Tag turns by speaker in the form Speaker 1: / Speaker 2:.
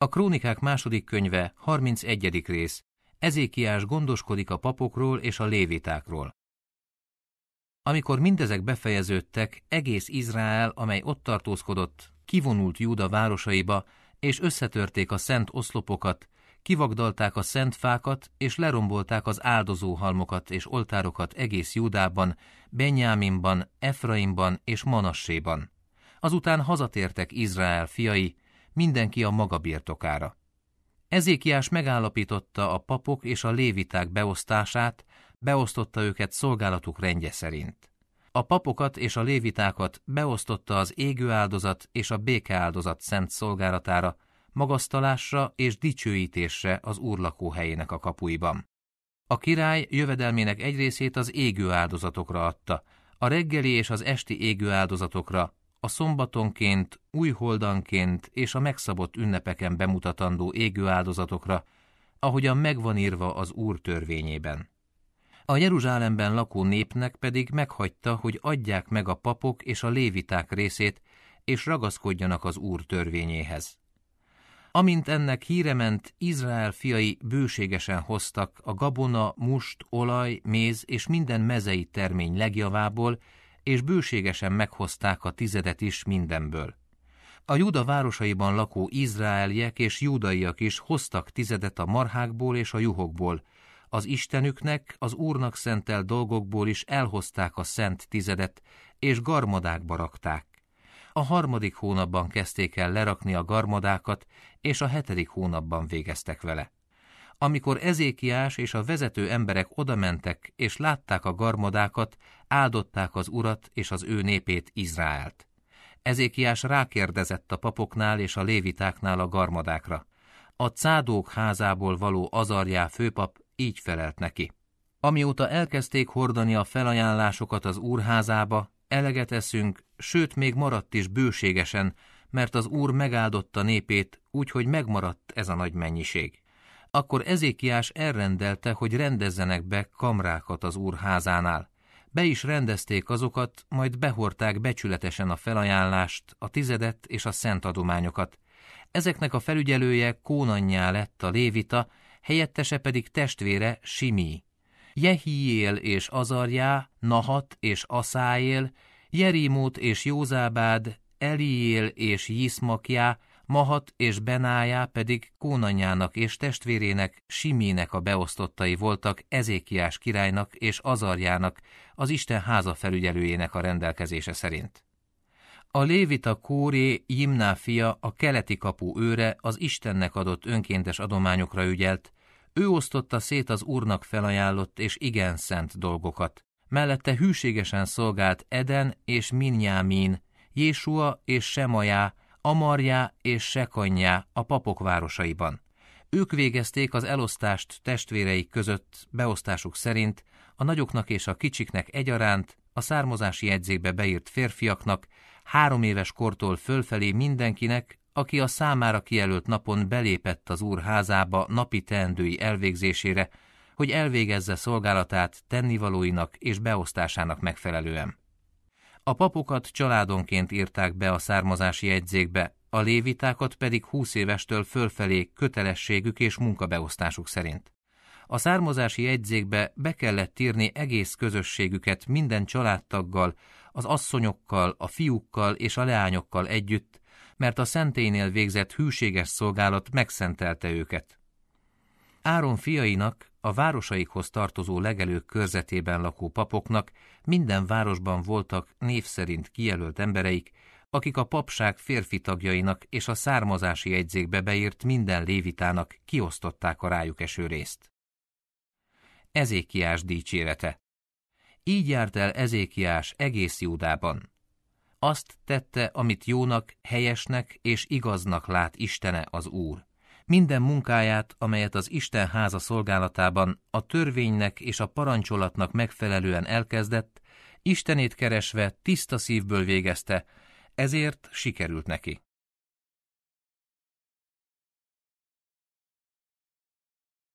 Speaker 1: A Krónikák második könyve, 31. rész. Ezékiás gondoskodik a papokról és a lévitákról. Amikor mindezek befejeződtek, egész Izrael, amely ott tartózkodott, kivonult Júda városaiba, és összetörték a szent oszlopokat, kivagdalták a szent fákat, és lerombolták az áldozóhalmokat és oltárokat egész Júdában, Benyáminban, Efraimban és Manasséban. Azután hazatértek Izrael fiai, mindenki a maga birtokára. Ezékiás megállapította a papok és a léviták beosztását, beosztotta őket szolgálatuk rendje szerint. A papokat és a lévitákat beosztotta az égő áldozat és a áldozat szent szolgálatára, magasztalásra és dicsőítésre az úr lakóhelyének a kapuiban. A király jövedelmének egy részét az égő áldozatokra adta, a reggeli és az esti égő áldozatokra, a szombatonként, újholdanként és a megszabott ünnepeken bemutatandó égő áldozatokra, ahogyan megvan írva az Úr törvényében. A Jeruzsálemben lakó népnek pedig meghagyta, hogy adják meg a papok és a léviták részét, és ragaszkodjanak az Úr törvényéhez. Amint ennek híre ment, Izrael fiai bőségesen hoztak a gabona, must, olaj, méz és minden mezei termény legjavából, és bőségesen meghozták a tizedet is mindenből. A Júda városaiban lakó izraeliek és júdaiak is hoztak tizedet a marhákból és a juhokból, az Istenüknek, az Úrnak szentel dolgokból is elhozták a szent tizedet, és garmadákba rakták. A harmadik hónapban kezdték el lerakni a garmadákat, és a hetedik hónapban végeztek vele. Amikor Ezékiás és a vezető emberek odamentek és látták a garmadákat, áldották az urat és az ő népét, Izraelt. Ezékiás rákérdezett a papoknál és a lévitáknál a garmadákra. A cádók házából való azarjá főpap így felelt neki. Amióta elkezdték hordani a felajánlásokat az úrházába, eleget eszünk, sőt még maradt is bőségesen, mert az úr megáldotta népét, úgyhogy megmaradt ez a nagy mennyiség. Akkor Ezékiás elrendelte, hogy rendezzenek be kamrákat az úrházánál. Be is rendezték azokat, majd behorták becsületesen a felajánlást, a tizedet és a szent adományokat. Ezeknek a felügyelője Kónanyjá lett a lévita, helyettese pedig testvére Simi. Jehiél és Azarjá, Nahat és Aszáél, Jerimót és Józábád, Eliél és Jiszmakjá, Mahat és Benájá pedig Kónanyának és testvérének, Simének a beosztottai voltak Ezékiás királynak és Azarjának, az Isten háza felügyelőjének a rendelkezése szerint. A lévita Kóré Jimná fia a keleti kapu őre az Istennek adott önkéntes adományokra ügyelt, ő osztotta szét az Úrnak felajánlott és igen szent dolgokat. Mellette hűségesen szolgált Eden és Minyámin, Jésua és Semajá, Amarjá és Sekanyjá a papok városaiban. Ők végezték az elosztást testvéreik között beosztásuk szerint, a nagyoknak és a kicsiknek egyaránt, a származási jegyzékbe beírt férfiaknak, három éves kortól fölfelé mindenkinek, aki a számára kijelölt napon belépett az úr házába napi teendői elvégzésére, hogy elvégezze szolgálatát tennivalóinak és beosztásának megfelelően. A papokat családonként írták be a származási jegyzékbe, a lévitákat pedig 20 évestől fölfelé kötelességük és munkabeosztásuk szerint. A származási jegyzékbe be kellett írni egész közösségüket minden családtaggal, az asszonyokkal, a fiúkkal és a leányokkal együtt, mert a szenténél végzett hűséges szolgálat megszentelte őket. Áron fiainak, a városaikhoz tartozó legelők körzetében lakó papoknak minden városban voltak név szerint kijelölt embereik, akik a papság férfi tagjainak és a származási jegyzékbe beírt minden lévitának kiosztották a rájuk eső részt. Ezékiás dicsérete Így járt el Ezékiás egész Júdában. Azt tette, amit jónak, helyesnek és igaznak lát Istene az Úr minden munkáját, amelyet az Isten háza szolgálatában a törvénynek és a parancsolatnak megfelelően elkezdett, Istenét keresve tiszta szívből végezte, ezért sikerült neki.